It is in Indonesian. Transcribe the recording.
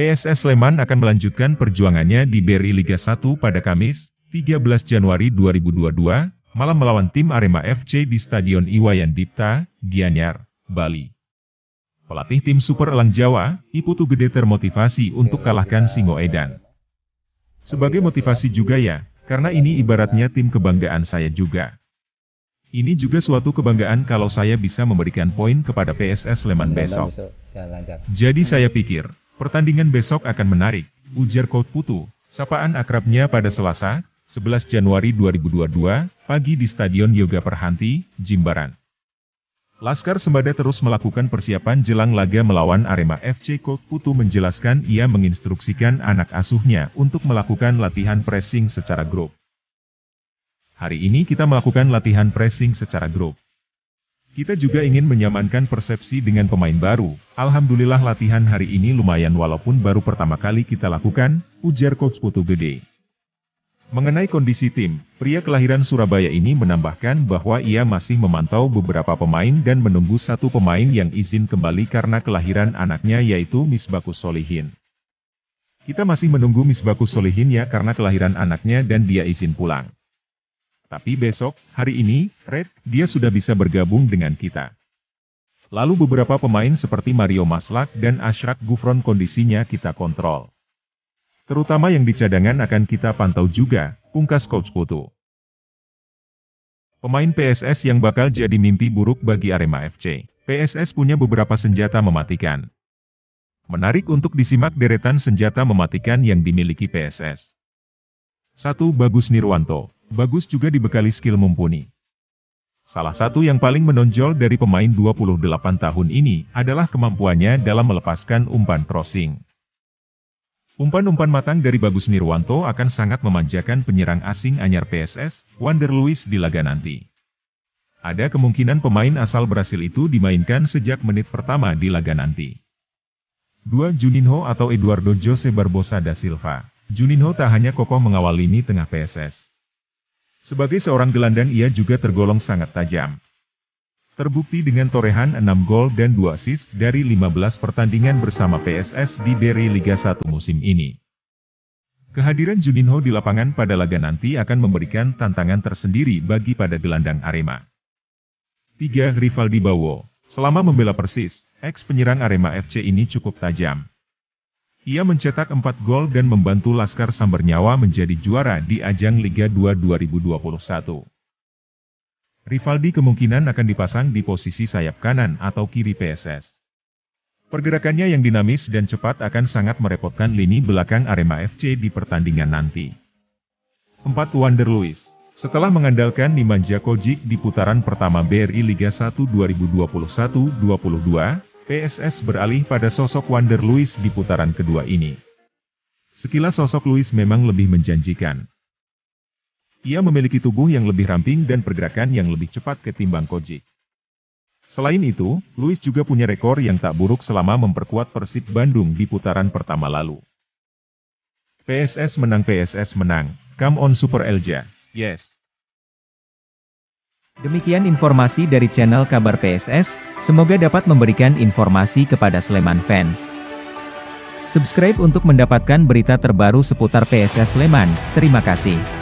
PSS Sleman akan melanjutkan perjuangannya di BRI Liga 1 pada Kamis, 13 Januari 2022, malam melawan tim Arema FC di Stadion Iwayan Dipta, Gianyar, Bali. Pelatih tim Super Elang Jawa, Iputu Gede termotivasi untuk kalahkan Singo Edan. Sebagai motivasi juga ya, karena ini ibaratnya tim kebanggaan saya juga. Ini juga suatu kebanggaan kalau saya bisa memberikan poin kepada PSS Sleman besok. Jadi saya pikir, Pertandingan besok akan menarik, ujar Kout Putu, sapaan akrabnya pada Selasa, 11 Januari 2022, pagi di Stadion Yoga Perhanti, Jimbaran. Laskar Sembada terus melakukan persiapan jelang laga melawan Arema FC Coach Putu menjelaskan ia menginstruksikan anak asuhnya untuk melakukan latihan pressing secara grup. Hari ini kita melakukan latihan pressing secara grup. Kita juga ingin menyamankan persepsi dengan pemain baru. Alhamdulillah latihan hari ini lumayan walaupun baru pertama kali kita lakukan, ujar Coach Putu Gede. Mengenai kondisi tim, pria kelahiran Surabaya ini menambahkan bahwa ia masih memantau beberapa pemain dan menunggu satu pemain yang izin kembali karena kelahiran anaknya yaitu Misbakus Solihin. Kita masih menunggu Misbakus Solihin ya karena kelahiran anaknya dan dia izin pulang. Tapi besok, hari ini, Red, dia sudah bisa bergabung dengan kita. Lalu beberapa pemain seperti Mario Maslak dan Ashraf Gufron kondisinya kita kontrol. Terutama yang di cadangan akan kita pantau juga, pungkas Coach Putu. Pemain PSS yang bakal jadi mimpi buruk bagi Arema FC. PSS punya beberapa senjata mematikan. Menarik untuk disimak deretan senjata mematikan yang dimiliki PSS. 1. Bagus Nirwanto bagus juga dibekali skill mumpuni. Salah satu yang paling menonjol dari pemain 28 tahun ini adalah kemampuannya dalam melepaskan umpan crossing. Umpan-umpan matang dari Bagus Nirwanto akan sangat memanjakan penyerang asing anyar PSS, Wander Luis di laga nanti. Ada kemungkinan pemain asal Brasil itu dimainkan sejak menit pertama di laga nanti. 2. Juninho atau Eduardo Jose Barbosa da Silva. Juninho tak hanya kokoh mengawal lini tengah PSS. Sebagai seorang gelandang ia juga tergolong sangat tajam. Terbukti dengan torehan 6 gol dan 2 assist dari 15 pertandingan bersama PSS di Beri Liga 1 musim ini. Kehadiran Juninho di lapangan pada laga nanti akan memberikan tantangan tersendiri bagi pada gelandang Arema. 3. Rivaldi Bawo Selama membela Persis, ex penyerang Arema FC ini cukup tajam. Ia mencetak 4 gol dan membantu Laskar Sambernyawa menjadi juara di ajang Liga 2 2021. Rivaldi kemungkinan akan dipasang di posisi sayap kanan atau kiri PSS. Pergerakannya yang dinamis dan cepat akan sangat merepotkan lini belakang Arema FC di pertandingan nanti. 4. Wander Luis Setelah mengandalkan Nimanja Kojic di putaran pertama BRI Liga 1 2021-22, PSS beralih pada sosok Wander Luis di putaran kedua ini. Sekilas sosok Luis memang lebih menjanjikan. Ia memiliki tubuh yang lebih ramping dan pergerakan yang lebih cepat ketimbang Kojic. Selain itu, Luis juga punya rekor yang tak buruk selama memperkuat Persib Bandung di putaran pertama lalu. PSS menang PSS menang, come on Super Elja, yes. Demikian informasi dari channel Kabar PSS, semoga dapat memberikan informasi kepada Sleman fans. Subscribe untuk mendapatkan berita terbaru seputar PSS Sleman, terima kasih.